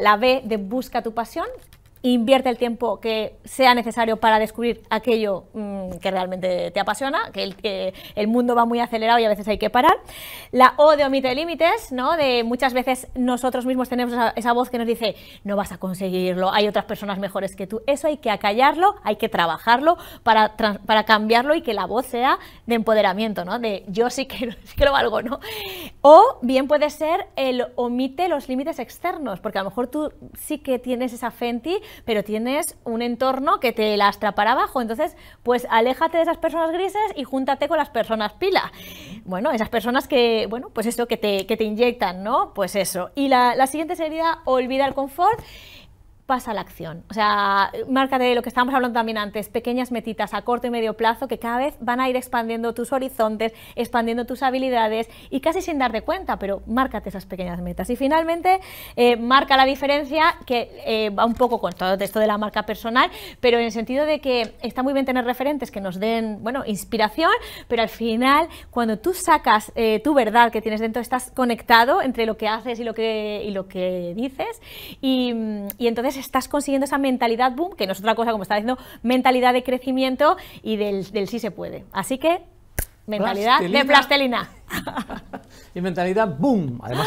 la B de busca tu pasión, invierte el tiempo que sea necesario para descubrir aquello mm, que realmente te apasiona, que el, el, mundo va muy acelerado y a veces hay que parar. La O de omite límites, ¿no? De muchas veces nosotros mismos tenemos esa, voz que nos dice, no vas a conseguirlo, hay otras personas mejores que tú. Eso hay que acallarlo, hay que trabajarlo para, para cambiarlo y que la voz sea de empoderamiento, De yo sí que, sí lo valgo, ¿no? O bien puede ser el omite los límites externos, porque a lo mejor tú sí que tienes esa fe en ti, pero tienes un entorno que te lastra para abajo. Entonces, pues aléjate de esas personas grises y júntate con las personas pila. Bueno, esas personas que, bueno, pues eso, que te, te inyectan, ¿no? Pues eso. Y la, la siguiente sería olvida el confort pasa a la acción. O sea, marca de lo que estábamos hablando también antes, pequeñas metitas a corto y medio plazo que cada vez van a ir expandiendo tus horizontes, expandiendo tus habilidades y casi sin darte cuenta, pero márcate esas pequeñas metas. Y finalmente, eh, marca la diferencia que eh, va un poco con todo esto de la marca personal, pero en el sentido de que está muy bien tener referentes que nos den, bueno, inspiración, pero al final, cuando tú sacas eh, tu verdad que tienes dentro, estás conectado entre lo que haces y lo que, y lo que dices y, y entonces estás consiguiendo esa mentalidad boom, que no es otra cosa, como está diciendo, mentalidad de crecimiento y del, del sí se puede. Así que mentalidad de plastelina. y mentalidad boom. Además,